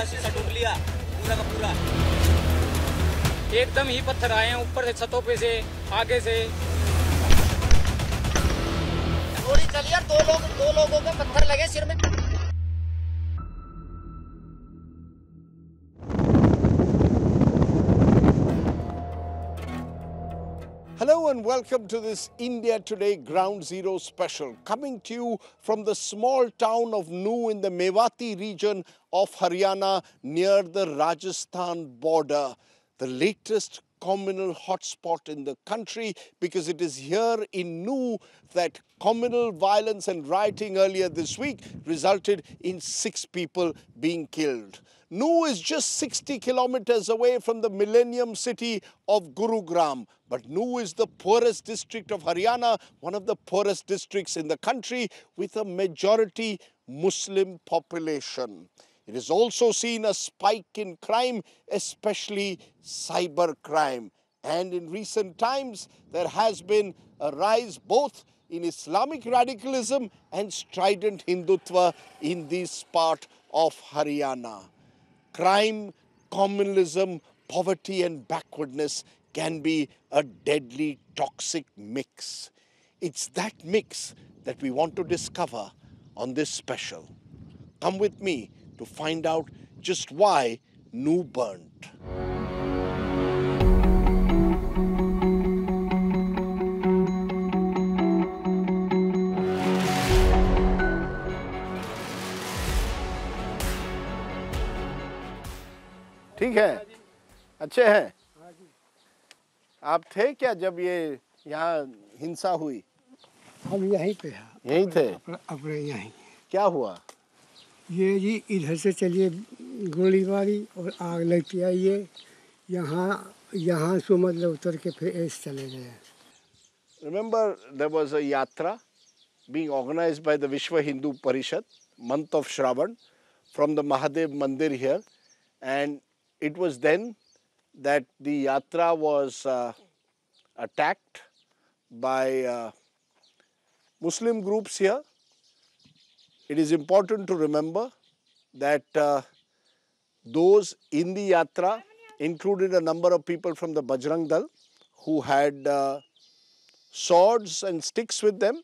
बड़ा शीशा डूब लिया पूरा का पूरा एकदम ही पत्थर आए हैं ऊपर से छतों पे से आगे से थोड़ी चलिए दो लोग दो लोगों के पत्थर लगे सिर में and welcome to this India Today Ground Zero special, coming to you from the small town of Nu in the Mewati region of Haryana near the Rajasthan border. The latest communal hotspot in the country because it is here in Nu that communal violence and rioting earlier this week resulted in six people being killed. Nu is just 60 kilometers away from the millennium city of Gurugram. But Nu is the poorest district of Haryana, one of the poorest districts in the country with a majority Muslim population. It has also seen a spike in crime, especially cybercrime. And in recent times, there has been a rise both in Islamic radicalism and strident Hindutva in this part of Haryana. Crime, communalism, poverty, and backwardness can be a deadly toxic mix. It's that mix that we want to discover on this special. Come with me to find out just why Nu burnt. ठीक है अच्छे हैं आप थे क्या जब ये यहाँ हिंसा हुई हम यहीं पे यहीं थे अपने यहीं क्या हुआ ये जी इधर से चलिए गोली मारी और आग लग के आइए यहाँ यहाँ से मतलब उतर के फिर ऐसे चले गए रिमेंबर देर वॉज अ यात्रा being organise by the Vishwa Hindu Parishad month of Shravan from the Mahadev mandir here and it was then that the yatra was attacked by Muslim groups here It is important to remember that uh, those in the Yatra included a number of people from the Bajrang Dal who had uh, swords and sticks with them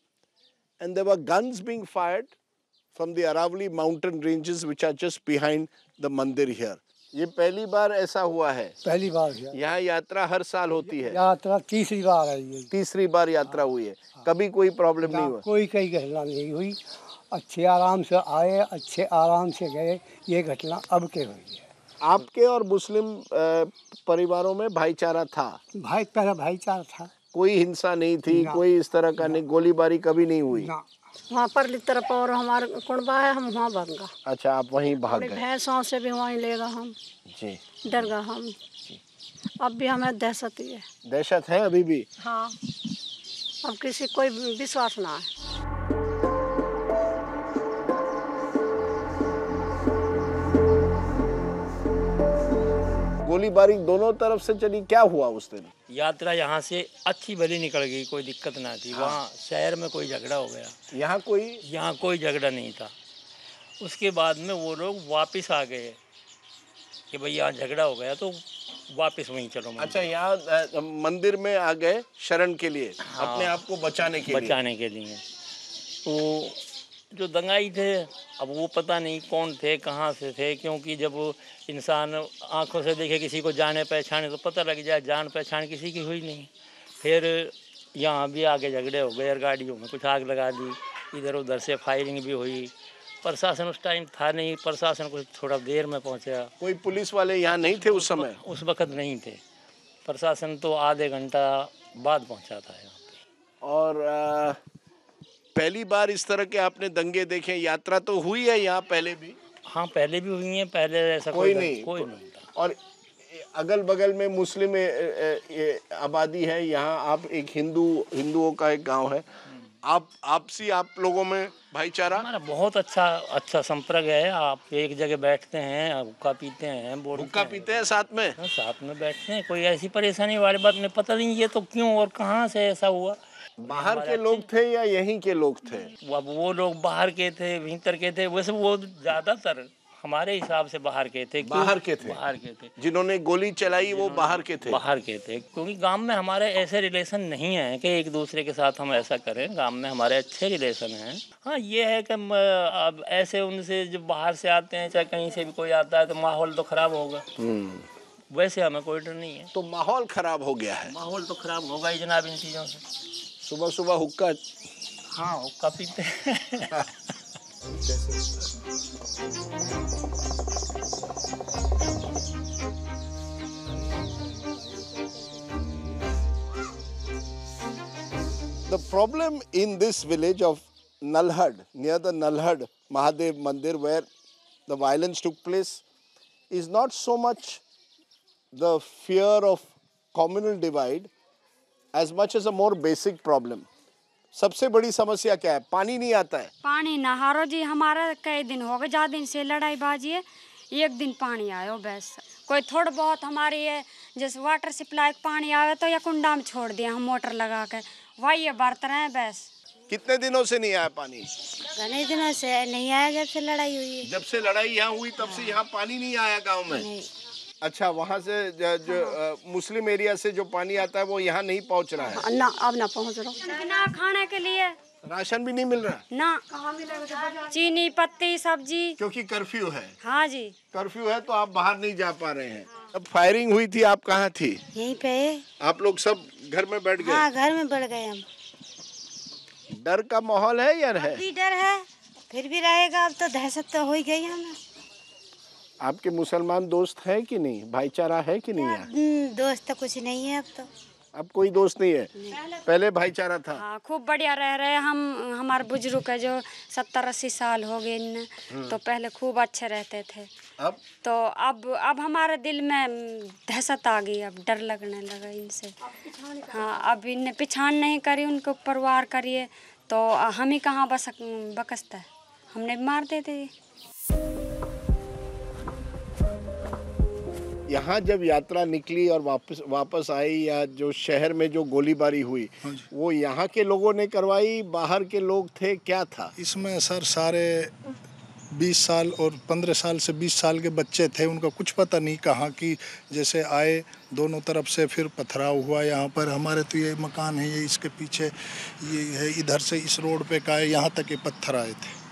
and there were guns being fired from the Aravali mountain ranges which are just behind the mandir here. ये पहली बार ऐसा हुआ है पहली बार यहाँ यात्रा हर साल होती है यात्रा तीसरी बार है ये तीसरी बार यात्रा हुई है कभी कोई प्रॉब्लम नहीं हुआ कोई कई घटना नहीं हुई अच्छे आराम से आए अच्छे आराम से गए ये घटना अब के हुई है आपके और मुस्लिम परिवारों में भाईचारा था भाई पहले भाईचारा था कोई हिंसा नहीं थी कोई इस तरह का नहीं गोलीबारी कभी नहीं हुई वहाँ पर तरफ और हमारे कुंडवा है हम वहाँ भागा अच्छा आप वहीं भाग गए भैंसों से भी वहीं लेगा हम जी डर गए हम अब भी हमें दहशत ही है दहशत है अभी भी हाँ अब किसी कोई विश्वास ना है गोलीबारी दोनों तरफ से चली क्या हुआ उस दिन यात्रा यहाँ से अच्छी भली निकल गई कोई दिक्कत ना थी हाँ। वहाँ शहर में कोई झगड़ा हो गया यहाँ कोई यहाँ कोई झगड़ा नहीं था उसके बाद में वो लोग वापस आ गए कि भाई यहाँ झगड़ा हो गया तो वापस वहीं चलो अच्छा यहाँ मंदिर में आ गए शरण के लिए हाँ, अपने आप को बचाने के बचाने के लिए तो जो दंगाई थे अब वो पता नहीं कौन थे कहाँ से थे क्योंकि जब इंसान आंखों से देखे किसी को जाने पहचाने तो पता लग जाए जान पहचान किसी की हुई नहीं फिर यहाँ भी आगे झगड़े हो गए गाड़ियों में कुछ आग लगा दी इधर उधर से फायरिंग भी हुई प्रशासन उस टाइम था नहीं प्रशासन कुछ थोड़ा देर में पहुँचा कोई पुलिस वाले यहाँ नहीं थे उस समय उस वक़्त नहीं थे प्रशासन तो आधे घंटा बाद पहुँचा था यहाँ और आ... पहली बार इस तरह के आपने दंगे देखे यात्रा तो हुई है यहाँ पहले भी हाँ पहले भी हुई है पहले ऐसा कोई, कोई नहीं कोई नहीं और अगल बगल में मुस्लिम आबादी है यहाँ आप एक हिंदू हिंदुओं का एक गांव है आप आपसी आप लोगों में भाईचारा बहुत अच्छा अच्छा संपर्क है आप एक जगह बैठते हैं हुक्का पीते हैं बोर्ड हुक्का पीते हैं साथ में हाँ, साथ में बैठते हैं कोई ऐसी परेशानी वाली बात नहीं पता नहीं ये तो क्यों और कहाँ से ऐसा हुआ बाहर के लोग थे या यहीं के लोग थे अब वो लोग बाहर के थे भीतर के थे वैसे वो ज्यादातर हमारे हिसाब से बाहर के थे बाहर के थे बाहर के थे जिन्होंने गोली चलाई वो बाहर के थे बाहर के थे क्योंकि गांव में हमारे ऐसे रिलेशन नहीं है कि एक दूसरे के साथ हम ऐसा करें गांव में हमारे अच्छे रिलेशन हैं हाँ ये है कि अब ऐसे उनसे जब बाहर से आते हैं चाहे कहीं से भी कोई आता है तो माहौल तो खराब होगा हम्म। वैसे हमें कोई डर नहीं है तो माहौल खराब हो गया है माहौल तो खराब होगा ही जनाब इन चीज़ों से सुबह सुबह हुक्का हाँ हुक्का पीते हैं The problem in this village of Nalhad, near the Nalhad Mahadev Mandir, where the violence took place, is not so much the fear of communal divide, as much as a more basic problem सबसे बड़ी समस्या क्या है पानी नहीं आता है पानी नहारो जी हमारा कई दिन हो गए ज्यादा दिन से लड़ाई बाजी है एक दिन पानी आयो बस कोई थोड़ा बहुत हमारी है जैसे वाटर सप्लाई पानी आवे तो या कुंडा में छोड़ दिया हम मोटर लगा कर वही ये बरत रहे हैं बस कितने दिनों से नहीं आया पानी घने दिनों से नहीं आया जब से लड़ाई हुई जब से लड़ाई यहाँ हुई तब से यहाँ पानी नहीं आया गाँव में अच्छा वहाँ से जो हाँ।, हाँ। मुस्लिम एरिया से जो पानी आता है वो यहाँ नहीं पहुँच रहा है ना अब ना पहुँच रहा ना खाने के लिए राशन भी नहीं मिल रहा ना कहाँ मिलेगा चीनी पत्ती सब्जी क्योंकि कर्फ्यू है हाँ जी कर्फ्यू है तो आप बाहर नहीं जा पा रहे हैं अब फायरिंग हुई थी आप कहाँ थी यहीं पे आप लोग सब घर में बैठ गए हाँ, घर में बैठ गए हम डर का माहौल है या है डर है फिर भी रहेगा अब तो दहशत तो हो ही गई हमें आपके मुसलमान दोस्त हैं कि नहीं भाईचारा है कि नहीं है हम्म, दोस्त तो कुछ नहीं है अब तो अब कोई दोस्त नहीं है नहीं। पहले भाईचारा था हाँ खूब बढ़िया रह रहे हम हमारे बुजुर्ग है जो सत्तर अस्सी साल हो गए इन हम्म। तो पहले खूब अच्छे रहते थे अब तो अब अब हमारे दिल में दहशत आ गई अब डर लगने लगा इनसे हाँ अब इन पिछान नहीं करी उनको परिवार करिए तो हम ही कहाँ बस बकसता है हमने मार दे दी यहाँ जब यात्रा निकली और वापस वापस आई या जो शहर में जो गोलीबारी हुई हाँ वो यहाँ के लोगों ने करवाई बाहर के लोग थे क्या था इसमें सर सारे 20 साल और 15 साल से 20 साल के बच्चे थे उनका कुछ पता नहीं कहाँ कि जैसे आए दोनों तरफ से फिर पथराव हुआ यहाँ पर हमारे तो ये मकान है ये इसके पीछे ये है इधर से इस रोड पे का है यहाँ तक ये पत्थर आए थे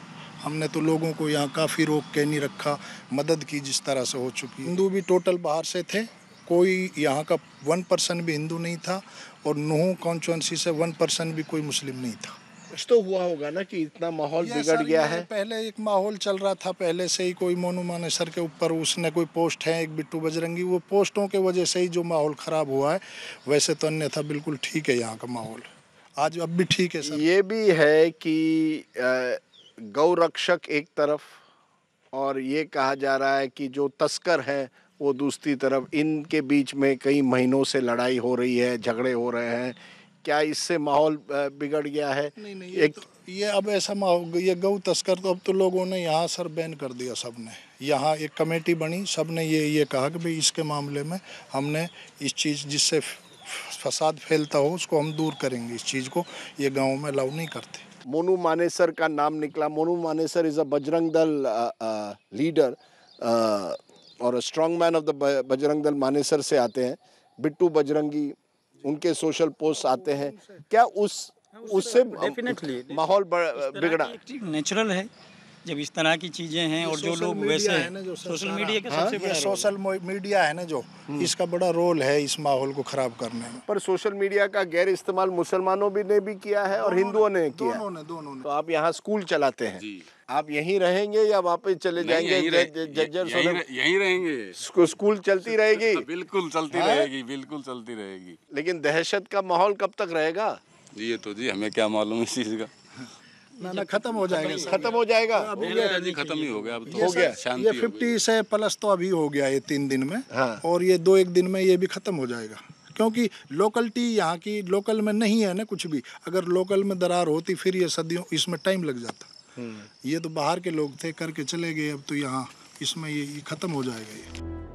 हमने तो लोगों को यहाँ काफ़ी रोक के नहीं रखा मदद की जिस तरह से हो चुकी हिंदू भी टोटल बाहर से थे कोई यहाँ का वन परसेंट भी हिंदू नहीं था और नूह कॉन्स्टिटेंसी से वन परसेंट भी कोई मुस्लिम नहीं था कुछ तो हुआ होगा ना कि इतना माहौल बिगड़ गया है पहले एक माहौल चल रहा था पहले से ही कोई मोनू मानेसर के ऊपर उसने कोई पोस्ट है एक बिट्टू बजरंगी वो पोस्टों के वजह से ही जो माहौल ख़राब हुआ है वैसे तो अन्यथा बिल्कुल ठीक है यहाँ का माहौल आज अब भी ठीक है सर ये भी है कि रक्षक एक तरफ और ये कहा जा रहा है कि जो तस्कर है वो दूसरी तरफ इनके बीच में कई महीनों से लड़ाई हो रही है झगड़े हो रहे हैं क्या इससे माहौल बिगड़ गया है नहीं नहीं एक तो, ये अब ऐसा माहौल ये गऊ तस्कर तो अब तो लोगों ने यहाँ सर बैन कर दिया सब ने यहाँ एक कमेटी बनी सब ने ये ये कहा कि भाई इसके मामले में हमने इस चीज़ जिससे फसाद फैलता हो उसको हम दूर करेंगे इस चीज़ को ये गाँव में अलाउ नहीं करते मोनू मानेसर का नाम निकला Monu Manesar is a Bajrang Dal leader uh, uh, uh, और strong man of the Bajrang Dal Manesar से आते हैं बिट्टू बजरंगी उनके सोशल पोस्ट आते हैं क्या उस हाँ, उससे माहौल बिगड़ा नेचुरल है जब इस तरह की चीज़ें हैं और जो लोग वैसे है सोशल मीडिया के सबसे बड़ा सोशल मीडिया है ना जो इसका बड़ा रोल है इस माहौल को खराब करने में पर सोशल मीडिया का गैर इस्तेमाल मुसलमानों भी ने भी किया है और हिंदुओं ने किया दोनों ने तो आप यहाँ स्कूल चलाते हैं आप यहीं रहेंगे या वापस चले जाएंगे जज्जर यहीं रहेंगे स्कूल चलती रहेगी बिल्कुल चलती हाँ? रहेगी बिल्कुल चलती रहेगी लेकिन दहशत का माहौल कब तक रहेगा जी ये तो जी हमें क्या मालूम इस चीज़ का ना ना खत्म हो जाएगा खत्म हो जाएगा खत्म ही हो गया अब तो हो गया शांति ये फिफ्टी से प्लस तो अभी हो गया ये तीन दिन में हाँ। और ये दो एक दिन में ये भी खत्म हो जाएगा क्योंकि लोकलिटी यहाँ की लोकल में नहीं है ना कुछ भी अगर लोकल में दरार होती फिर ये सदियों इसमें टाइम लग जाता हम्म। ये तो बाहर के लोग थे करके चले गए अब तो यहाँ इसमें ये खत्म हो जाएगा ये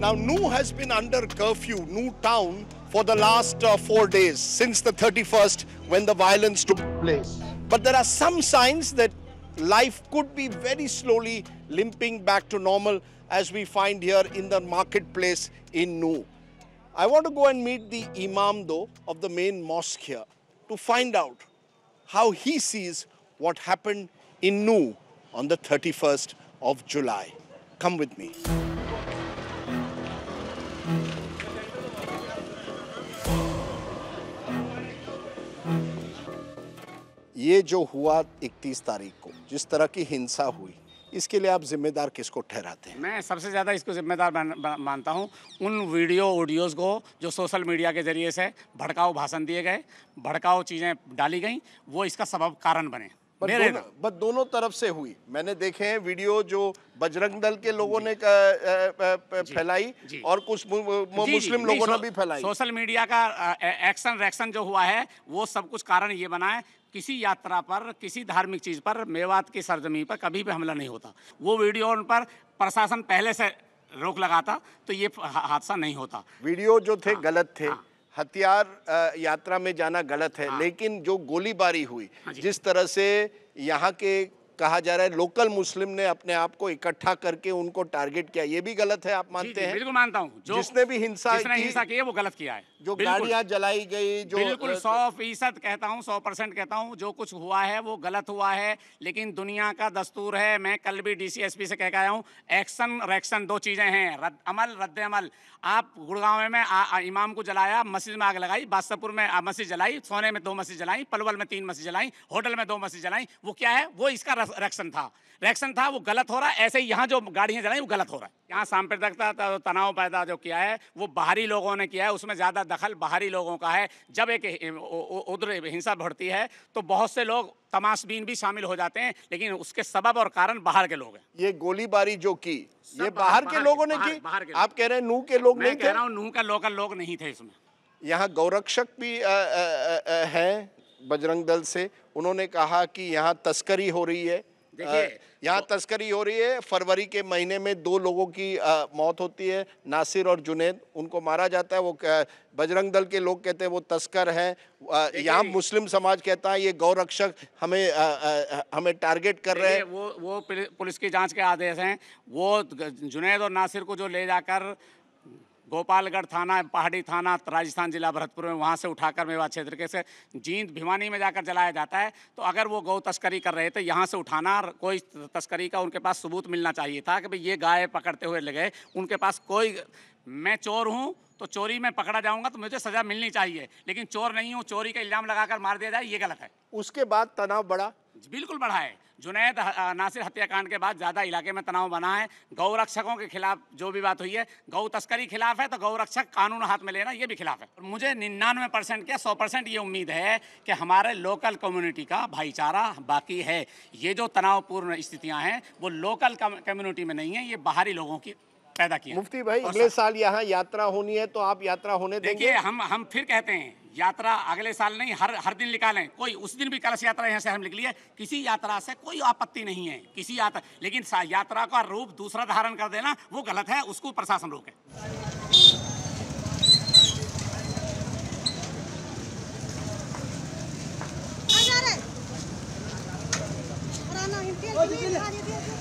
Now, Nu has been under curfew, Nu town, for the last uh, four days, since the 31st, when the violence took place. But there are some signs that life could be very slowly limping back to normal, as we find here in the marketplace in Nu. I want to go and meet the Imam, though, of the main mosque here to find out how he sees what happened in Nu on the 31st of July. Come with me. ये जो हुआ 31 तारीख को जिस तरह की हिंसा हुई इसके लिए आप जिम्मेदार किसको ठहराते हैं मैं सबसे ज़्यादा इसको जिम्मेदार मानता हूँ उन वीडियो ऑडियोज़ को जो सोशल मीडिया के जरिए से भड़काऊ भाषण दिए गए भड़काऊ चीज़ें डाली गई वो इसका सबब कारण बने बस दोनों, बट दोनों तरफ से हुई मैंने देखे हैं वीडियो जो बजरंग दल के लोगों ने फैलाई और कुछ मु, मुस्लिम लोगों ने भी फैलाई सोशल मीडिया का एक्शन रिएक्शन जो हुआ है वो सब कुछ कारण ये बना है किसी यात्रा पर किसी धार्मिक चीज़ पर मेवात की सरजमी पर कभी भी हमला नहीं होता वो वीडियो उन पर प्रशासन पहले से रोक लगाता तो ये हादसा नहीं होता वीडियो जो थे हाँ, गलत थे हाँ, हथियार यात्रा में जाना गलत है हाँ, लेकिन जो गोलीबारी हुई हाँ जिस तरह से यहाँ के कहा जा रहा है लोकल मुस्लिम ने अपने आप को इकट्ठा करके उनको टारगेट किया ये भी गलत है आप मानते हैं बिल्कुल मानता हूँ जिसने भी हिंसा जिसने की, हिंसा की है वो गलत किया है जो गाड़ियाँ जलाई गई जो बिल्कुल सौ फीसद कहता हूँ सौ परसेंट कहता हूँ जो कुछ हुआ है वो गलत हुआ है लेकिन दुनिया का दस्तूर है मैं कल भी डीसीएसपी से कह के आया हूँ एक्शन रेक्शन दो चीजें हैं रद, अमल रद्द अमल आप गुड़गांव में आ, आ, इमाम को जलाया मस्जिद में आग लगाई बादशाहपुर में मस्जिद जलाई सोने में दो मस्जिद जलाई पलवल में तीन मस्जिद जलाई होटल में दो मस्जिद जलाई वो क्या है वो इसका रिएक्शन था रिएक्शन था वो गलत हो रहा है ऐसे ही यहाँ जो गाड़ियाँ चलाई वो गलत हो रहा है यहाँ सांप्रदायिकता तो तनाव पैदा जो किया है वो बाहरी लोगों ने किया है उसमें ज़्यादा दखल बाहरी लोगों का है जब एक उधर हिंसा बढ़ती है तो बहुत से लोग तमाशबीन भी शामिल हो जाते हैं लेकिन उसके सबब और कारण बाहर के लोग हैं ये गोलीबारी जो की ये बाहर, के लोगों ने की आप कह रहे हैं नूह के लोग नहीं कह रहा हूँ नूह का लोकल लोग नहीं थे इसमें यहाँ गौरक्षक भी हैं बजरंग दल से उन्होंने कहा कि यहाँ तस्करी हो रही है यहाँ तो- तस्करी हो रही है फरवरी के महीने में दो लोगों की आ, मौत होती है नासिर और जुनेद उनको मारा जाता है वो बजरंग दल के लोग कहते हैं वो तस्कर हैं यहाँ मुस्लिम समाज कहता है ये गौरक्षक हमें आ, आ, हमें टारगेट कर रहे हैं वो वो पुलिस की जांच के आदेश हैं वो जुनेद और नासिर को जो ले जाकर गोपालगढ़ थाना पहाड़ी थाना राजस्थान जिला भरतपुर में वहाँ से उठाकर मेवा क्षेत्र के से जींद भिवानी में जाकर जलाया जाता है तो अगर वो गौ तस्करी कर रहे थे यहाँ से उठाना कोई तस्करी का उनके पास सबूत मिलना चाहिए था कि भाई ये गाय पकड़ते हुए लगे उनके पास कोई मैं चोर हूँ तो चोरी में पकड़ा जाऊंगा तो मुझे सजा मिलनी चाहिए लेकिन चोर नहीं हूँ चोरी का इल्ज़ाम लगाकर मार दिया जाए ये गलत है उसके बाद तनाव बढ़ा बिल्कुल बढ़ा है जुनेद नासिर हत्याकांड के बाद ज़्यादा इलाके में तनाव बना है गौ रक्षकों के खिलाफ जो भी बात हुई है गौ तस्करी खिलाफ है तो गौ रक्षक कानून हाथ में लेना ये भी खिलाफ है मुझे निन्यानवे परसेंट क्या सौ परसेंट ये उम्मीद है कि हमारे लोकल कम्युनिटी का भाईचारा बाकी है ये जो तनावपूर्ण स्थितियाँ हैं वो लोकल कम्युनिटी में नहीं है ये बाहरी लोगों की पैदा किया मुफ्ती भाई अगले साल यहाँ यात्रा होनी है तो आप यात्रा होने देखिए हम हम फिर कहते हैं यात्रा अगले साल नहीं हर हर दिन निकालें कोई उस दिन भी कलश यात्रा यहाँ से हम निकली है किसी यात्रा से कोई आपत्ति नहीं है किसी यात्रा लेकिन यात्रा का रूप दूसरा धारण कर देना वो गलत है उसको प्रशासन रोके Oh, you did it.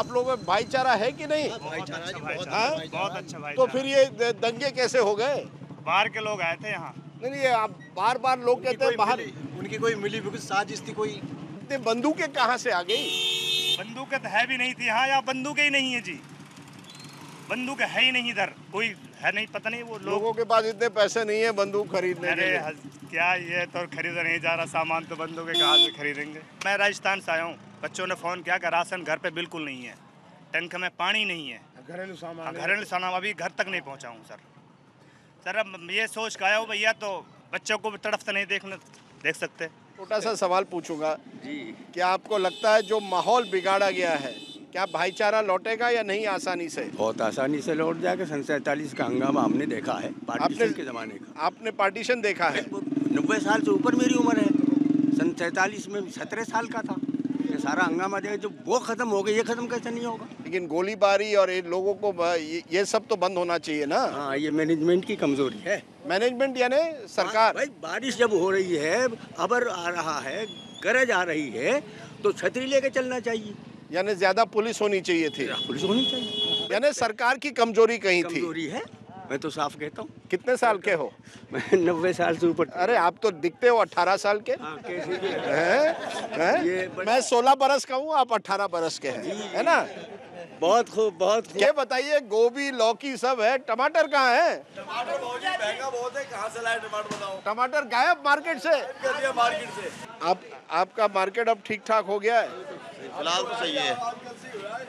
आप लोगों में भाईचारा है कि नहीं अच्छा अच्छा हाँ? अच्छा तो फिर ये दंगे कैसे हो गए बाहर के लोग आए थे यहाँ नहीं नहीं आप बार बार लोग कहते हैं बाहर उनकी कोई मिली बिल्कुल साजिश थी कोई इतने बंदूकें कहाँ से आ गई बंदूक तो है भी नहीं थी हाँ यहाँ बंदूकें ही नहीं है जी बंदूक है ही नहीं इधर कोई है नहीं पता नहीं वो लोग... लोगों के पास इतने पैसे नहीं है बंदूक खरीदने अरे क्या ये तो खरीदा नहीं जा रहा सामान तो के कहा से खरीदेंगे मैं राजस्थान से आया हूँ बच्चों ने फ़ोन किया कि राशन घर पे बिल्कुल नहीं है टंक में पानी नहीं है हाँ, घरेलू सामान हाँ, घरेलू सामान अभी घर तक नहीं पहुँचा हूँ सर सर अब ये सोच के आया हो भैया तो बच्चों को भी तड़फ से नहीं देखने देख सकते छोटा सा सवाल पूछूंगा जी क्या आपको लगता है जो माहौल बिगाड़ा गया है क्या भाईचारा लौटेगा या नहीं आसानी से बहुत आसानी से लौट जाएगा सन सैतालीस का हंगामा हमने देखा है पार्टीशन के ज़माने का आपने पार्टीशन देखा है नब्बे साल से ऊपर मेरी उम्र है सन सैतालीस में सत्रह साल का था सारा हंगामा जो वो ख़त्म हो गया ये ख़त्म कैसे नहीं होगा लेकिन गोलीबारी और इन लोगों को ये, सब तो बंद होना चाहिए ना हाँ ये मैनेजमेंट की कमज़ोरी है मैनेजमेंट यानी सरकार भाई बारिश जब हो रही है अबर आ रहा है गरज आ रही है तो छतरी लेके चलना चाहिए यानी ज़्यादा पुलिस होनी चाहिए थी पुलिस होनी चाहिए यानी सरकार की कमज़ोरी कहीं थी है मैं तो साफ कहता हूँ कितने साल के हो मैं नब्बे साल से ऊपर अरे आप तो दिखते हो अठारह साल के हाँ, मैं सोलह बरस का हूँ आप अठारह बरस के हैं है ना बहुत खूब बहुत खुँ। क्या बताइए गोभी लौकी सब है टमाटर कहाँ है टमाटर बहुत बहुत है कहाँ से लाए टमाटर बताओ टमाटर गायब मार्केट से कर दिया मार्केट से आप आपका मार्केट अब ठीक ठाक हो गया है फिलहाल तो सही है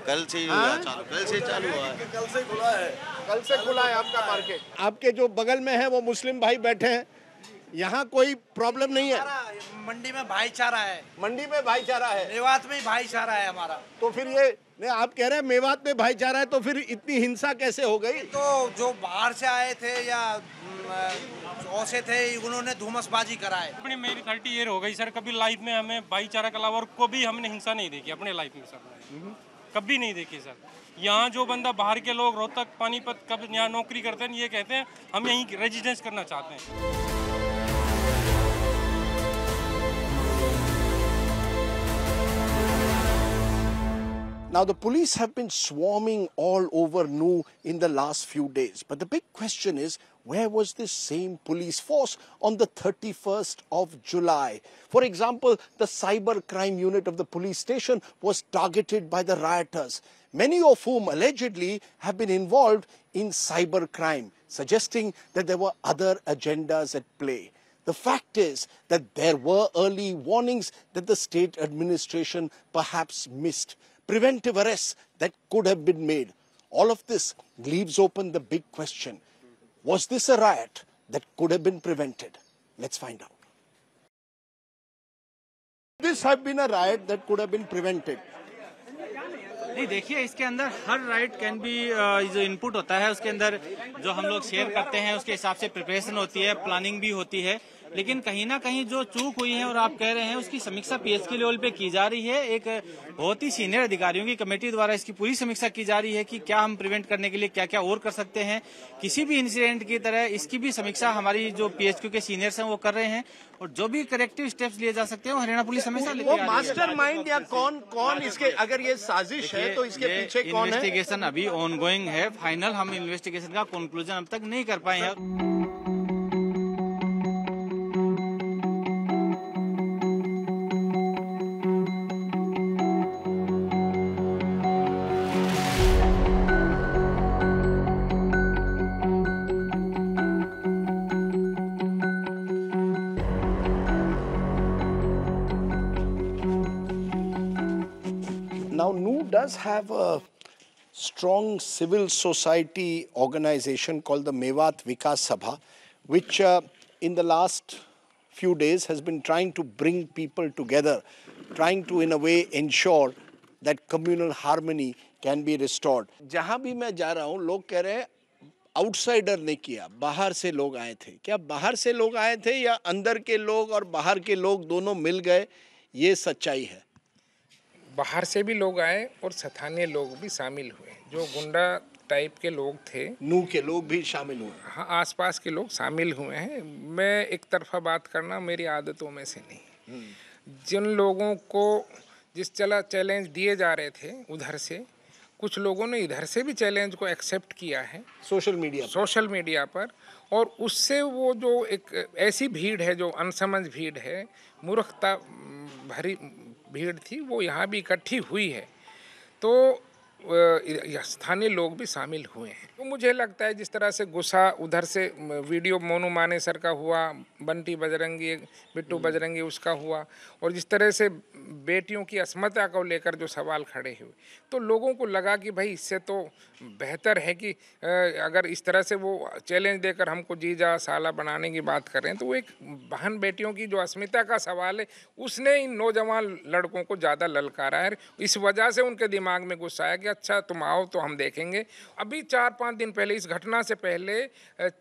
कल से हुआ हाँ? कल से चालू हुआ है कल से खुला है कल से खुला है आपका मार्केट आपके जो बगल में है वो मुस्लिम भाई बैठे हैं यहाँ कोई प्रॉब्लम नहीं है मंडी में भाईचारा है मंडी में भाईचारा है मेवात में भाईचारा है हमारा तो फिर ये नहीं आप कह रहे हैं मेवात में भाईचारा है तो फिर इतनी हिंसा कैसे हो गई तो जो बाहर से आए थे या औसे थे उन्होंने धुमसबाजी कराए अपनी मेरी थर्टी ईयर हो गई सर कभी लाइफ में हमें भाईचारा के अलावा और को भी हमने हिंसा नहीं देखी अपने लाइफ में सर कभी नहीं देखी सर यहाँ जो बंदा बाहर के लोग रोहतक पानीपत कब यहाँ नौकरी करते हैं ये कहते हैं हम यहीं रेजिडेंस करना चाहते हैं Now, the police have been swarming all over Nu in the last few days. But the big question is Where was this same police force on the 31st of July? For example, the cyber crime unit of the police station was targeted by the rioters, many of whom allegedly have been involved in cyber crime, suggesting that there were other agendas at play. The fact is that there were early warnings that the state administration perhaps missed, preventive arrests that could have been made. All of this leaves open the big question Was this a riot that could have been prevented? Let's find out. This have been a riot that could have been prevented. नहीं देखिए इसके अंदर हर right can be जो input होता है उसके अंदर जो हम लोग शेयर करते हैं उसके हिसाब से प्रिपरेशन होती है प्लानिंग भी होती है लेकिन कहीं ना कहीं जो चूक हुई है और आप कह रहे हैं उसकी समीक्षा पीएच के लेवल पे की जा रही है एक बहुत ही सीनियर अधिकारियों की कमेटी द्वारा इसकी पूरी समीक्षा की जा रही है कि क्या हम प्रिवेंट करने के लिए क्या क्या और कर सकते हैं किसी भी इंसिडेंट की तरह इसकी भी समीक्षा हमारी जो पीएचक्यू के सीनियर्स हैं वो कर रहे हैं और जो भी करेक्टिव स्टेप्स लिए जा सकते हैं हरियाणा पुलिस हमेशा लेकर मास्टर माइंड या कौन कौन इसके अगर ये साजिश है तो इसके पीछे कौन है इन्वेस्टिगेशन अभी ऑन है फाइनल हम इन्वेस्टिगेशन का कंक्लूजन अब तक नहीं कर पाए हैं have a strong civil society organization called the Mewat Vikas Sabha, which uh, in the last few days has been trying to bring people together, trying to in a way ensure that communal harmony can be restored. जहाँ भी मैं जा रहा हूँ लोग कह रहे हैं आउटसाइडर ने किया बाहर से लोग आए थे क्या बाहर से लोग आए थे या अंदर के लोग और बाहर के लोग दोनों मिल गए ये सच्चाई है बाहर से भी लोग आए और स्थानीय लोग भी शामिल हुए जो गुंडा टाइप के लोग थे नू के लोग भी शामिल हुए हाँ आसपास के लोग शामिल हुए हैं मैं एक तरफा बात करना मेरी आदतों में से नहीं हम्म। जिन लोगों को जिस चला चैलेंज दिए जा रहे थे उधर से कुछ लोगों ने इधर से भी चैलेंज को एक्सेप्ट किया है सोशल मीडिया सोशल मीडिया पर और उससे वो जो एक ऐसी भीड़ है जो अनसमझ भीड़ है मूर्खता भरी भीड़ थी वो यहाँ भी इकट्ठी हुई है तो स्थानीय लोग भी शामिल हुए हैं तो मुझे लगता है जिस तरह से गुस्सा उधर से वीडियो मोनू माने सर का हुआ बंटी बजरंगी बिट्टू हम्म। बजरंगी उसका हुआ और जिस तरह से बेटियों की अस्मता को लेकर जो सवाल खड़े हुए तो लोगों को लगा कि भाई इससे तो बेहतर है कि अगर इस तरह से वो चैलेंज देकर हमको जीजा साला बनाने की बात करें तो वो एक बहन बेटियों की जो अस्मिता का सवाल है उसने इन नौजवान लड़कों को ज़्यादा ललकारा है इस वजह से उनके दिमाग में गुस्सा आया कि अच्छा तुम आओ तो हम देखेंगे अभी चार पाँच दिन पहले इस घटना से पहले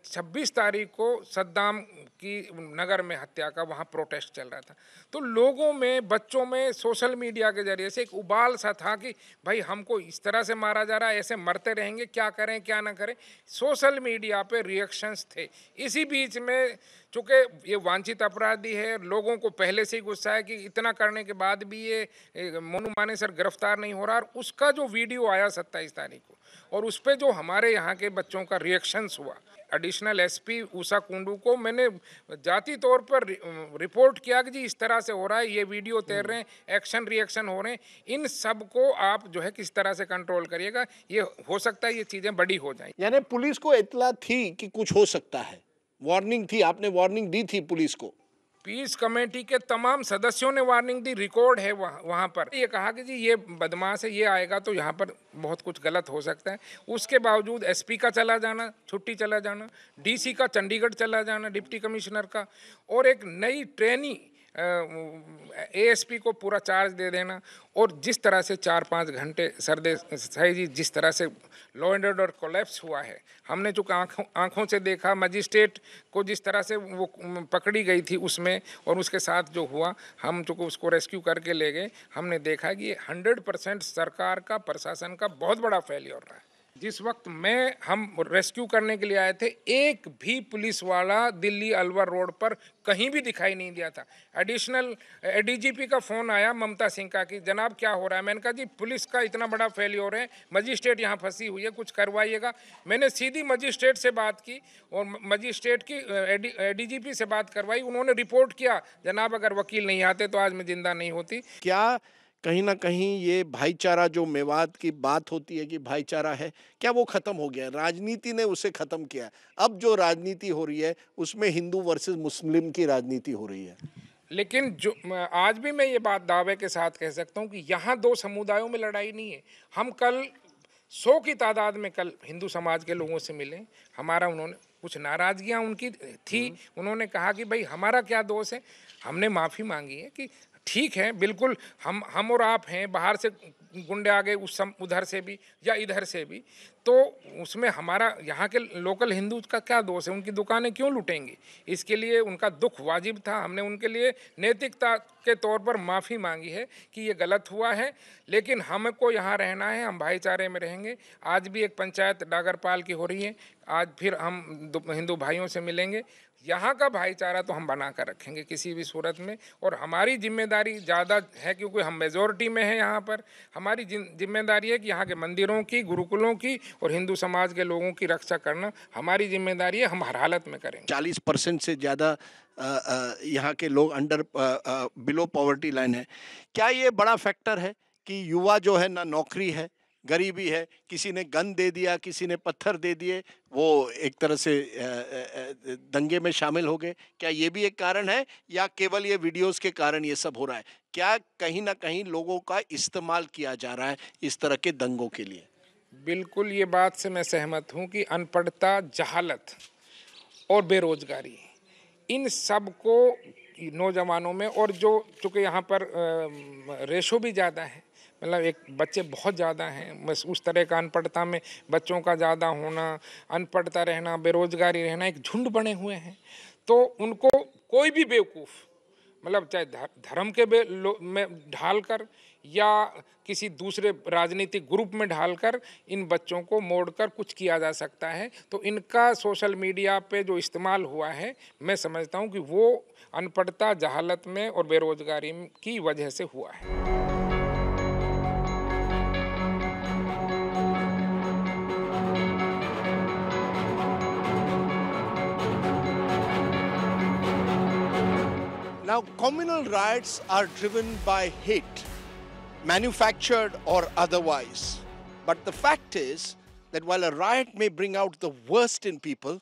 26 तारीख को सद्दाम की नगर में हत्या का वहाँ प्रोटेस्ट चल रहा था तो लोगों में बच्चों में सोशल मीडिया के जरिए से एक उबाल सा था कि भाई हमको इस तरह से मारा जा रहा है ऐसे मरते रहेंगे क्या करें क्या ना करें सोशल मीडिया पे रिएक्शंस थे इसी बीच में चूँकि ये वांछित अपराधी है लोगों को पहले से ही गुस्सा है कि इतना करने के बाद भी ये मोनू माने सर गिरफ्तार नहीं हो रहा और उसका जो वीडियो आया सत्ताईस तारीख को और उस पर जो हमारे यहाँ के बच्चों का रिएक्शंस हुआ एडिशनल एसपी उषा कुंडू को मैंने जाति तौर पर रिपोर्ट किया कि जी इस तरह से हो रहा है ये वीडियो तैर रहे हैं एक्शन रिएक्शन हो रहे हैं इन सब को आप जो है किस तरह से कंट्रोल करिएगा ये हो सकता है ये चीज़ें बड़ी हो जाएं यानी पुलिस को इतला थी कि कुछ हो सकता है वार्निंग थी आपने वार्निंग दी थी पुलिस को पीस कमेटी के तमाम सदस्यों ने वार्निंग दी रिकॉर्ड है वह, वहाँ पर ये कहा कि जी ये बदमाश है ये आएगा तो यहाँ पर बहुत कुछ गलत हो सकता है उसके बावजूद एसपी का चला जाना छुट्टी चला जाना डीसी का चंडीगढ़ चला जाना डिप्टी कमिश्नर का और एक नई ट्रेनिंग ए एस पी को पूरा चार्ज दे देना और जिस तरह से चार पाँच घंटे सरदे साई जी जिस तरह से लॉ एंड ऑर्डर कोलेप्स हुआ है हमने चूँकि तो आँखों आँखों से देखा मजिस्ट्रेट को जिस तरह से वो पकड़ी गई थी उसमें और उसके साथ जो हुआ हम चूँकि तो उसको रेस्क्यू करके ले गए हमने देखा कि ये हंड्रेड परसेंट सरकार का प्रशासन का बहुत बड़ा फेल्योर रहा है जिस वक्त मैं हम रेस्क्यू करने के लिए आए थे एक भी पुलिस वाला दिल्ली अलवर रोड पर कहीं भी दिखाई नहीं दिया था एडिशनल एडीजीपी का फ़ोन आया ममता सिंह का कि जनाब क्या हो रहा है मैंने कहा जी पुलिस का इतना बड़ा फेल्योर है मजिस्ट्रेट यहाँ फंसी हुई है कुछ करवाइएगा मैंने सीधी मजिस्ट्रेट से बात की और मजिस्ट्रेट की एडीजीपी से बात करवाई उन्होंने रिपोर्ट किया जनाब अगर वकील नहीं आते तो आज मैं ज़िंदा नहीं होती क्या कहीं ना कहीं ये भाईचारा जो मेवात की बात होती है कि भाईचारा है क्या वो ख़त्म हो गया राजनीति ने उसे ख़त्म किया अब जो राजनीति हो रही है उसमें हिंदू वर्सेस मुस्लिम की राजनीति हो रही है लेकिन जो आज भी मैं ये बात दावे के साथ कह सकता हूँ कि यहाँ दो समुदायों में लड़ाई नहीं है हम कल सौ की तादाद में कल हिंदू समाज के लोगों से मिले हमारा उन्होंने कुछ नाराज़गियाँ उनकी थी हम्म। उन्होंने कहा कि भाई हमारा क्या दोष है हमने माफ़ी मांगी है कि ठीक है बिल्कुल हम हम और आप हैं बाहर से गुंडे आ गए उस सम उधर से भी या इधर से भी तो उसमें हमारा यहाँ के लोकल हिंदू का क्या दोष है उनकी दुकानें क्यों लूटेंगी इसके लिए उनका दुख वाजिब था हमने उनके लिए नैतिकता के तौर पर माफ़ी मांगी है कि ये गलत हुआ है लेकिन हमको यहाँ रहना है हम भाईचारे में रहेंगे आज भी एक पंचायत डागरपाल की हो रही है आज फिर हम हिंदू भाइयों से मिलेंगे यहाँ का भाईचारा तो हम बना कर रखेंगे किसी भी सूरत में और हमारी जिम्मेदारी ज़्यादा है क्योंकि हम मेजोरिटी में हैं यहाँ पर हमारी जिम्मेदारी है कि यहाँ के मंदिरों की गुरुकुलों की और हिंदू समाज के लोगों की रक्षा करना हमारी जिम्मेदारी है हम हर हालत में करेंगे चालीस परसेंट से ज़्यादा यहाँ के लोग अंडर बिलो पॉवर्टी लाइन है क्या ये बड़ा फैक्टर है कि युवा जो है ना नौकरी है गरीबी है किसी ने गन दे दिया किसी ने पत्थर दे दिए वो एक तरह से दंगे में शामिल हो गए क्या ये भी एक कारण है या केवल ये वीडियोस के कारण ये सब हो रहा है क्या कहीं ना कहीं लोगों का इस्तेमाल किया जा रहा है इस तरह के दंगों के लिए बिल्कुल ये बात से मैं सहमत हूँ कि अनपढ़ता जहालत और बेरोजगारी इन सब को नौजवानों में और जो चूँकि यहाँ पर रेशो भी ज़्यादा है मतलब एक बच्चे बहुत ज़्यादा हैं बस उस तरह का अनपढ़ता में बच्चों का ज़्यादा होना अनपढ़ता रहना बेरोजगारी रहना एक झुंड बने हुए हैं तो उनको कोई भी बेवकूफ़ मतलब चाहे धर्म के में ढाल कर या किसी दूसरे राजनीतिक ग्रुप में ढालकर इन बच्चों को मोड़कर कुछ किया जा सकता है तो इनका सोशल मीडिया पे जो इस्तेमाल हुआ है मैं समझता हूँ कि वो अनपढ़ता जहालत में और बेरोज़गारी की वजह से हुआ है Now, communal riots are driven by hate, manufactured or otherwise. But the fact is that while a riot may bring out the worst in people,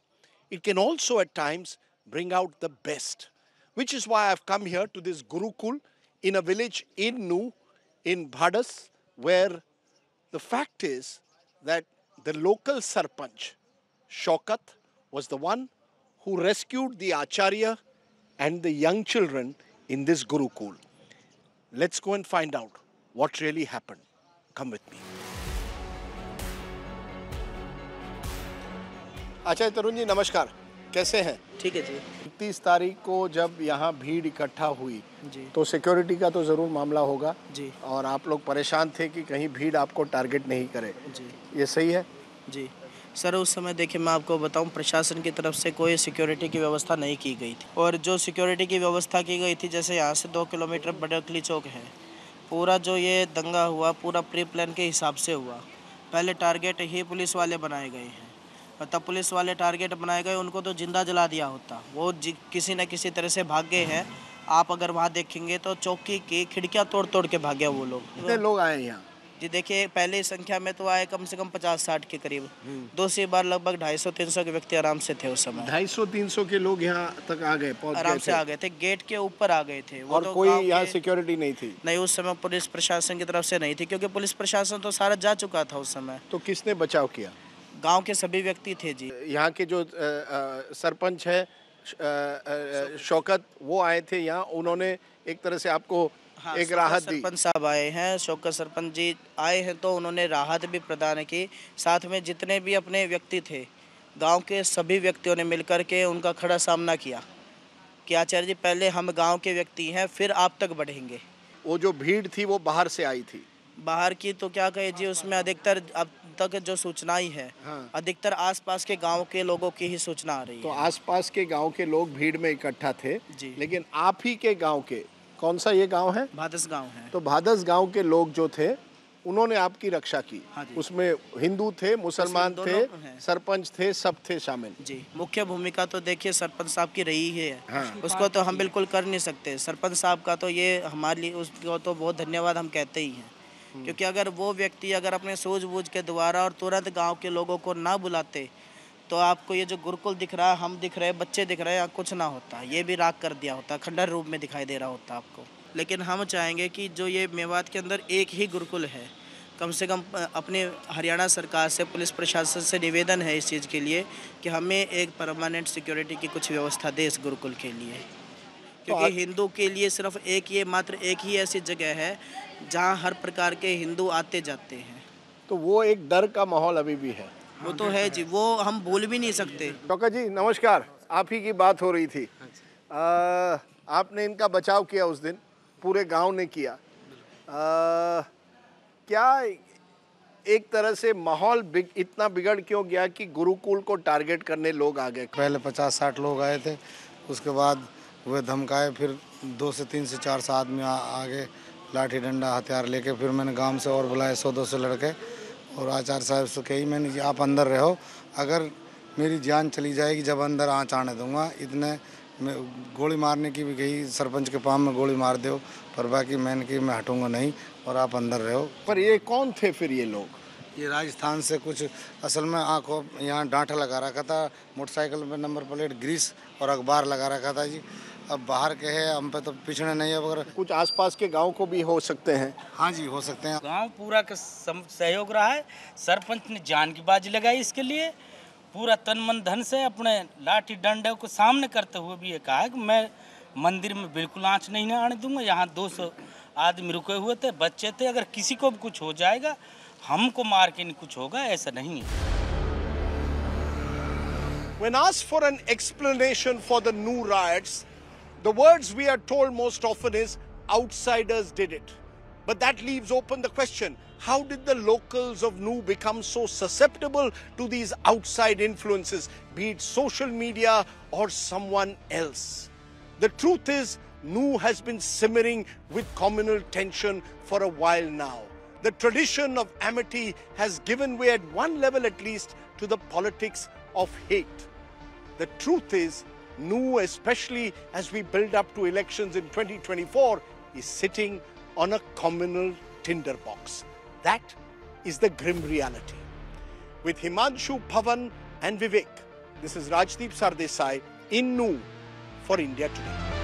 it can also at times bring out the best. Which is why I've come here to this Gurukul in a village in Nu, in Bhadas, where the fact is that the local Sarpanch, Shokat, was the one who rescued the Acharya and the young children in this Gurukul. Let's go and find out what really happened. Come with me. आचार्य अच्छा, तरुण जी नमस्कार कैसे हैं ठीक है जी इकतीस तारीख को जब यहाँ भीड़ इकट्ठा हुई जी तो सिक्योरिटी का तो ज़रूर मामला होगा जी और आप लोग परेशान थे कि कहीं भीड़ आपको टारगेट नहीं करे जी ये सही है जी सर उस समय देखिए मैं आपको बताऊं प्रशासन की तरफ से कोई सिक्योरिटी की व्यवस्था नहीं की गई थी और जो सिक्योरिटी की व्यवस्था की गई थी जैसे यहाँ से दो किलोमीटर बडकली चौक है पूरा जो ये दंगा हुआ पूरा प्री प्लान के हिसाब से हुआ पहले टारगेट ही पुलिस वाले बनाए गए हैं मतलब पुलिस वाले टारगेट बनाए गए उनको तो जिंदा जला दिया होता वो किसी न किसी तरह से भाग गए हैं आप अगर वहाँ देखेंगे तो चौकी की खिड़कियाँ तोड़ तोड़ के भागे वो लोग लोग आए यहाँ जी देखिए पहले संख्या में तो आए कम से कम पचास साठ के करीब हम्म। दूसरी बार लगभग ढाई सौ तीन सौ के व्यक्ति आराम से थे उस समय ढाई सौ तीन सौ के लोग यहाँ तक आ गए आराम से आ गए थे गेट के ऊपर आ गए थे और तो कोई यहाँ सिक्योरिटी नहीं थी नहीं उस समय पुलिस प्रशासन की तरफ से नहीं थी क्योंकि पुलिस प्रशासन तो सारा जा चुका था उस समय तो किसने बचाव किया गाँव के सभी व्यक्ति थे जी यहाँ के जो सरपंच है शौकत वो आए थे यहाँ उन्होंने एक तरह से आपको हाँ, एक राहत दी सरपंच साहब आए हैं शोकर सरपंच जी आए हैं तो उन्होंने राहत भी प्रदान की साथ में जितने भी अपने व्यक्ति थे गांव के सभी व्यक्तियों ने मिलकर के उनका खड़ा सामना किया कि आचार्य जी पहले हम गांव के व्यक्ति हैं फिर आप तक बढ़ेंगे वो जो भीड़ थी वो बाहर से आई थी बाहर की तो क्या कहे जी उसमें अधिकतर अब तक जो ही है हाँ। अधिकतर आसपास के गांव के लोगों की ही सूचना आ रही तो है तो आसपास के गांव के लोग भीड़ में इकट्ठा थे लेकिन आप ही के गांव के कौन सा ये गांव है भादस गांव है तो भादस गांव के लोग जो थे उन्होंने आपकी रक्षा की हाँ उसमें हिंदू थे मुसलमान थे सरपंच थे सब थे शामिल जी मुख्य भूमिका तो देखिए सरपंच साहब की रही है हाँ। उसको तो हम बिल्कुल कर नहीं सकते सरपंच साहब का तो ये हमारे लिए उसको तो बहुत धन्यवाद हम कहते ही हैं हम्म। क्योंकि अगर वो व्यक्ति अगर अपने सूझबूझ के द्वारा और तुरंत गांव के लोगों को ना बुलाते तो आपको ये जो गुरुकुल दिख रहा है हम दिख रहे हैं बच्चे दिख रहे हैं कुछ ना होता ये भी राग कर दिया होता खंडर रूप में दिखाई दे रहा होता आपको लेकिन हम चाहेंगे कि जो ये मेवात के अंदर एक ही गुरुकुल है कम से कम अपने हरियाणा सरकार से पुलिस प्रशासन से निवेदन है इस चीज़ के लिए कि हमें एक परमानेंट सिक्योरिटी की कुछ व्यवस्था दे इस गुरुकुल के लिए तो क्योंकि हिंदू के लिए सिर्फ एक ये मात्र एक ही ऐसी जगह है जहाँ हर प्रकार के हिंदू आते जाते हैं तो वो एक डर का माहौल अभी भी है वो तो है जी वो हम बोल भी नहीं सकते चौका जी नमस्कार आप ही की बात हो रही थी आ, अच्छा। आपने इनका बचाव किया उस दिन पूरे गांव ने किया आ, क्या एक तरह से माहौल इतना बिगड़ क्यों गया कि गुरुकुल को टारगेट करने लोग आ गए पहले पचास साठ लोग आए थे उसके बाद वे धमकाए फिर दो से तीन से चार सौ आदमी आ गए लाठी डंडा हथियार लेके फिर मैंने गांव से और बुलाए सौ दो सौ लड़के और आचार्य साहब से कही मैंने आप अंदर रहो अगर मेरी जान चली जाएगी जब अंदर आँच आने दूंगा इतने मैं गोली मारने की भी गई सरपंच के पाम में गोली मार दो पर बाकी मैंने कि मैं हटूंगा नहीं और आप अंदर रहो पर ये कौन थे फिर ये लोग ये राजस्थान से कुछ असल में आंखों यहाँ डांटा लगा रखा था मोटरसाइकिल में नंबर प्लेट ग्रीस और अखबार लगा रखा था जी अब बाहर के है हम पे तो पिछड़े नहीं है वगैरह कुछ आसपास के गांव को भी हो सकते हैं हाँ जी हो सकते हैं गांव पूरा का सहयोग रहा है सरपंच ने जान की बाजी लगाई इसके लिए पूरा तन मन धन से अपने लाठी डंडे को सामने करते हुए भी ये कहा कि मैं मंदिर में बिल्कुल आँच नहीं आने दूंगा यहाँ दो आदमी रुके हुए थे बच्चे थे अगर किसी को भी कुछ हो जाएगा हमको मार के कुछ होगा ऐसा नहीं When asked for an explanation for the new riots, the words we are told most often is outsiders did it. But that leaves open the question how did the locals of Nu become so susceptible to these outside influences, be it social media or someone else? The truth is, Nu has been simmering with communal tension for a while now the tradition of amity has given way at one level at least to the politics of hate. The truth is, Nu, especially as we build up to elections in 2024, is sitting on a communal tinderbox. That is the grim reality. With Himanshu Pavan and Vivek, this is Rajdeep Sardesai in Nu for India Today.